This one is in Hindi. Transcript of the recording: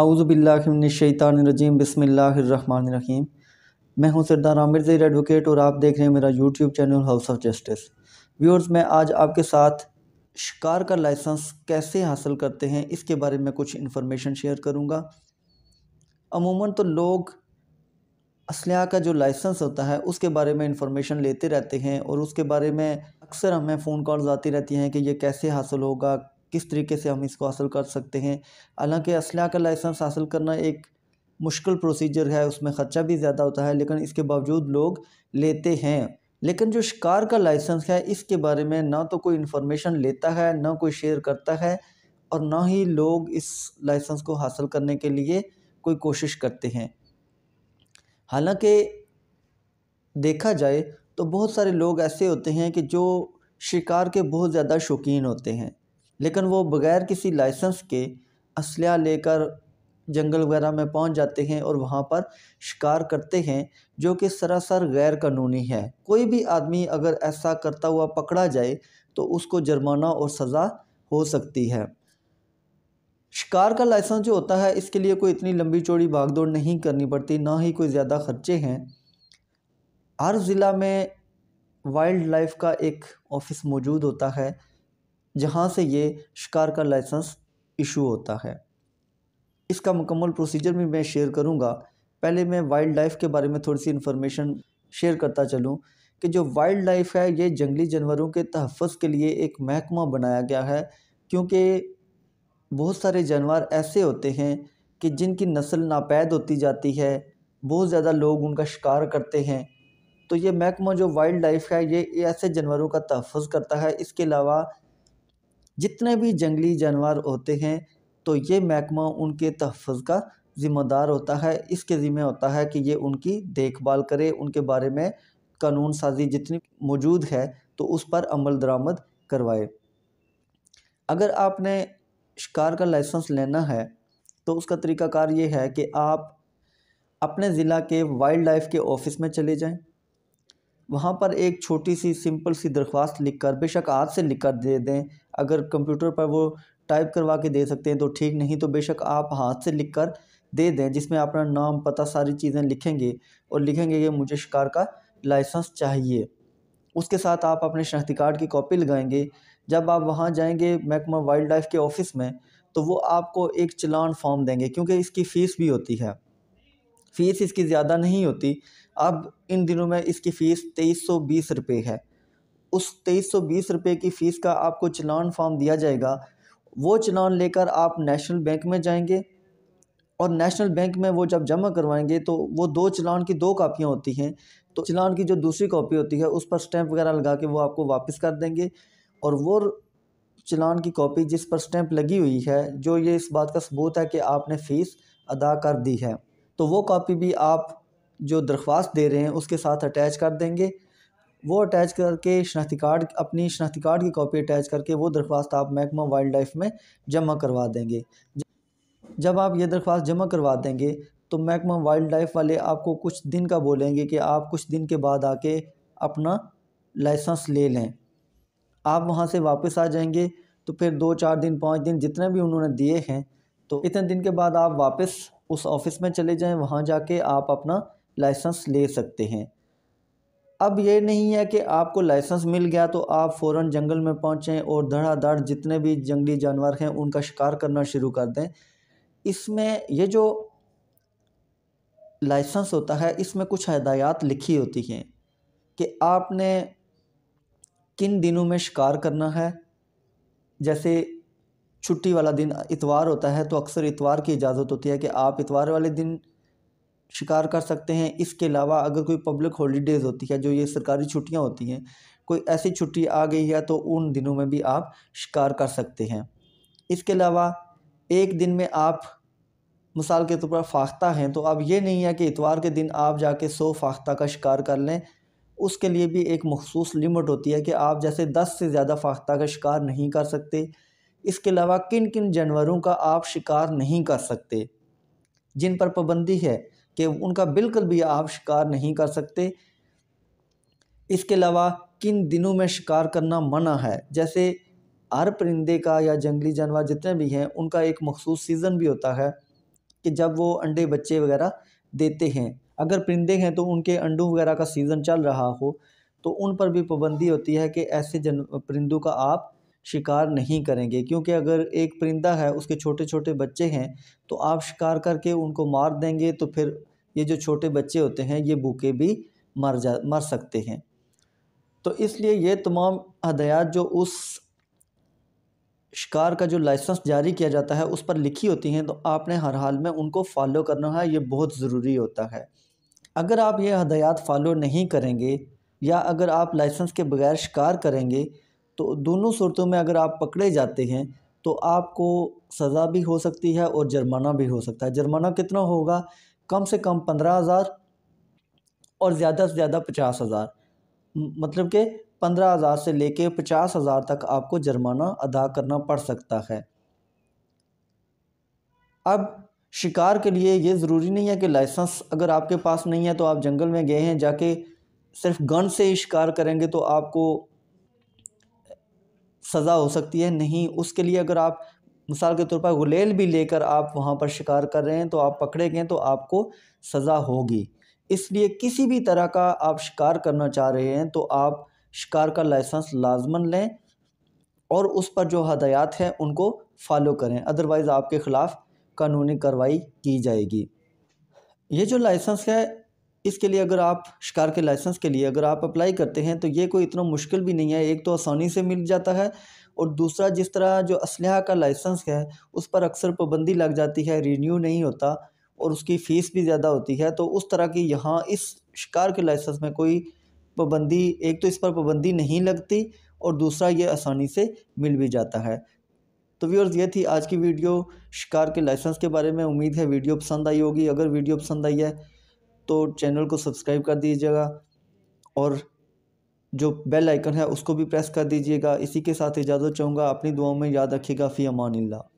आउज़बिल्लाशैतानरजीम बसमीम मैं हूं सरदार आमिर जैर एडवोकेट और आप देख रहे हैं मेरा YouTube channel House of Justice viewers मैं आज आपके साथ शिकार का लाइसेंस कैसे हासिल करते हैं इसके बारे में कुछ इन्फॉर्मेशन शेयर करूंगा अमूमन तो लोग असलहा का जो लाइसेंस होता है उसके बारे में इन्फॉर्मेशन लेते रहते हैं और उसके बारे में अक्सर हमें फ़ोन कॉल्स आती रहती हैं कि ये कैसे हासिल होगा किस तरीके से हम इसको हासिल कर सकते हैं हालांकि असलाह का लाइसेंस हासिल करना एक मुश्किल प्रोसीजर है उसमें ख़र्चा भी ज़्यादा होता है लेकिन इसके बावजूद लोग लेते हैं लेकिन जो शिकार का लाइसेंस है इसके बारे में ना तो कोई इन्फॉर्मेशन लेता है ना कोई शेयर करता है और ना ही लोग इस लाइसेंस को हासिल करने के लिए कोई कोशिश करते हैं हालांकि देखा जाए तो बहुत सारे लोग ऐसे होते हैं कि जो शिकार के बहुत ज़्यादा शौकीन होते हैं लेकिन वो बग़ैर किसी लाइसेंस के असलह लेकर जंगल वगैरह में पहुंच जाते हैं और वहां पर शिकार करते हैं जो कि सरासर गैर कानूनी है कोई भी आदमी अगर ऐसा करता हुआ पकड़ा जाए तो उसको जुर्माना और सज़ा हो सकती है शिकार का लाइसेंस जो होता है इसके लिए कोई इतनी लंबी चौड़ी भागदौड़ नहीं करनी पड़ती ना ही कोई ज़्यादा ख़र्चे हैं हर ज़िला में वाइल्ड लाइफ का एक ऑफिस मौजूद होता है जहाँ से ये शिकार का लाइसेंस इशू होता है इसका मुकम्मल प्रोसीजर भी मैं शेयर करूँगा पहले मैं वाइल्ड लाइफ के बारे में थोड़ी सी इन्फॉर्मेशन शेयर करता चलूँ कि जो वाइल्ड लाइफ है ये जंगली जानवरों के तहफ़ के लिए एक महकमा बनाया गया है क्योंकि बहुत सारे जानवर ऐसे होते हैं कि जिनकी नस्ल नापैद होती जाती है बहुत ज़्यादा लोग उनका शिकार करते हैं तो ये महकमा जो वाइल्ड लाइफ है ये ऐसे जानवरों का तहफ़ करता है इसके अलावा जितने भी जंगली जानवर होते हैं तो ये महकमा उनके तहफ़ का ज़िम्मेदार होता है इसके ज़िम्मे होता है कि ये उनकी देखभाल करे उनके बारे में कानून साजी जितनी मौजूद है तो उस पर अमल दरामद करवाए अगर आपने शिकार का लाइसेंस लेना है तो उसका तरीक़ाकार ये है कि आप अपने ज़िला के वाइल्ड लाइफ के ऑफिस में चले जाएं वहाँ पर एक छोटी सी सिंपल सी दरख्वास्त लिख कर बेशक हाथ से लिख कर दे दें अगर कंप्यूटर पर वो टाइप करवा के दे सकते हैं तो ठीक नहीं तो बेशक आप हाथ से लिख कर दे दें जिसमें अपना नाम पता सारी चीज़ें लिखेंगे और लिखेंगे कि मुझे शिकार का लाइसेंस चाहिए उसके साथ आप अपने शनाख्ती कार्ड की कॉपी लगाएंगे जब आप वहाँ जाएंगे महकमा वाइल्ड लाइफ के ऑफिस में तो वो आपको एक चलान फॉर्म देंगे क्योंकि इसकी फ़ीस भी होती है फ़ीस इसकी ज़्यादा नहीं होती अब इन दिनों में इसकी फ़ीस तेईस सौ बीस रुपये है उस तेईस सौ बीस रुपये की फ़ीस का आपको चलान फॉर्म दिया जाएगा वो चलान लेकर आप नेशनल बैंक में जाएंगे और नेशनल बैंक में वो जब जमा करवाएंगे तो वो दो चलान की दो कापियाँ होती हैं तो चलान की जो दूसरी कापी होती है उस पर स्टैंप वगैरह लगा के वो आपको वापस कर देंगे और वो चलान की कॉपी जिस पर स्टैंप लगी हुई है जो ये इस बात का सबूत है कि आपने फ़ीस अदा कर दी है तो वो कॉपी भी आप जो दरख्वास्त दे रहे हैं उसके साथ अटैच कर देंगे वो अटैच करके शनाख्ती कार्ड अपनी शनाख्ती कार्ड की कॉपी अटैच करके वो दरख्वास्त आप महकमा वाइल्ड लाइफ में जमा करवा देंगे जब आप ये दरख्वास्त जमा करवा देंगे तो महकमा वाइल्ड लाइफ वाले आपको कुछ दिन का बोलेंगे कि आप कुछ दिन के बाद आके अपना लाइसेंस ले लें आप वहाँ से वापस आ जाएंगे तो फिर दो चार दिन पाँच दिन जितने भी उन्होंने दिए हैं तो इतने दिन के बाद आप वापस उस ऑफ़िस में चले जाएं वहाँ जाके आप अपना लाइसेंस ले सकते हैं अब ये नहीं है कि आपको लाइसेंस मिल गया तो आप फ़ौर जंगल में पहुँचें और धड़ाधड़ जितने भी जंगली जानवर हैं उनका शिकार करना शुरू कर दें इसमें ये जो लाइसेंस होता है इसमें कुछ हदायत लिखी होती हैं कि आपने किन दिनों में शिकार करना है जैसे छुट्टी वाला दिन इतवार होता है तो अक्सर इतवार की इजाज़त होती है कि आप इतवार वाले दिन शिकार कर सकते हैं इसके अलावा अगर कोई पब्लिक हॉलीडेज़ होती है जो ये सरकारी छुट्टियाँ होती हैं कोई ऐसी छुट्टी आ गई है तो उन दिनों में भी आप शिकार कर सकते हैं इसके अलावा एक दिन में आप मिसाल के तौर पर फाख्ता हैं तो अब ये नहीं है कि इतवार के दिन आप जाके सौ फाख्ता का शिकार कर लें उसके लिए भी एक मखसूस लिमिट होती है कि आप जैसे दस से ज़्यादा फाख्ता का शिकार नहीं कर सकते इसके अलावा किन किन जानवरों का आप शिकार नहीं कर सकते जिन पर पाबंदी है कि उनका बिल्कुल भी आप शिकार नहीं कर सकते इसके अलावा किन दिनों में शिकार करना मना है जैसे हर परिंदे का या जंगली जानवर जितने भी हैं उनका एक मखसूस सीज़न भी होता है कि जब वो अंडे बच्चे वगैरह देते हैं अगर परिंदे हैं तो उनके अंडों वगैरह का सीज़न चल रहा हो तो उन पर भी पाबंदी होती है कि ऐसे जन परिंदों का आप शिकार नहीं करेंगे क्योंकि अगर एक परिंदा है उसके छोटे छोटे बच्चे हैं तो आप शिकार करके उनको मार देंगे तो फिर ये जो छोटे बच्चे होते हैं ये भूखे भी मर जा मर सकते हैं तो इसलिए ये तमाम हदयात जो उस शिकार का जो लाइसेंस जारी किया जाता है उस पर लिखी होती हैं तो आपने हर हाल में उनको फॉलो करना है ये बहुत ज़रूरी होता है अगर आप ये हदयात फॉलो नहीं करेंगे या अगर आप लाइसेंस के बगैर शिकार करेंगे तो दोनों सूरतों में अगर आप पकड़े जाते हैं तो आपको सज़ा भी हो सकती है और जुर्माना भी हो सकता है जुर्माना कितना होगा कम से कम पंद्रह हज़ार और ज़्यादा से ज़्यादा पचास हज़ार मतलब कि पंद्रह हज़ार से लेके पचास हज़ार तक आपको जुर्माना अदा करना पड़ सकता है अब शिकार के लिए ये ज़रूरी नहीं है कि लाइसेंस अगर आपके पास नहीं है तो आप जंगल में गए हैं जाके सिर्फ गन से ही शिकार करेंगे तो आपको सज़ा हो सकती है नहीं उसके लिए अगर आप मिसाल के तौर पर गुलेल भी लेकर आप वहाँ पर शिकार कर रहे हैं तो आप पकड़े गए तो आपको सज़ा होगी इसलिए किसी भी तरह का आप शिकार करना चाह रहे हैं तो आप शिकार का लाइसेंस लाजमन लें और उस पर जो हदायत हैं उनको फॉलो करें अदरवाइज़ आपके ख़िलाफ़ कानूनी कार्रवाई की जाएगी ये जो लाइसेंस है इसके लिए अगर आप शिकार के लाइसेंस के लिए अगर आप अप्लाई करते हैं तो ये कोई इतना मुश्किल भी नहीं है एक तो आसानी से मिल जाता है और दूसरा जिस तरह जो इसल का लाइसेंस है उस पर अक्सर पाबंदी लग जाती है रीन्यू नहीं होता और उसकी फ़ीस भी ज़्यादा होती है तो उस तरह की यहाँ इस शिकार के लाइसेंस में कोई पाबंदी एक तो इस पर पाबंदी नहीं लगती और दूसरा ये आसानी से मिल भी जाता है तो व्यवर्स ये थी आज की वीडियो शिकार के लाइसेंस के बारे में उम्मीद है वीडियो पसंद आई होगी अगर वीडियो पसंद आई है तो चैनल को सब्सक्राइब कर दीजिएगा और जो बेल आइकन है उसको भी प्रेस कर दीजिएगा इसी के साथ इजाज़त चाहूँगा अपनी दुआओं में याद रखिएगा फ़ी अमान ला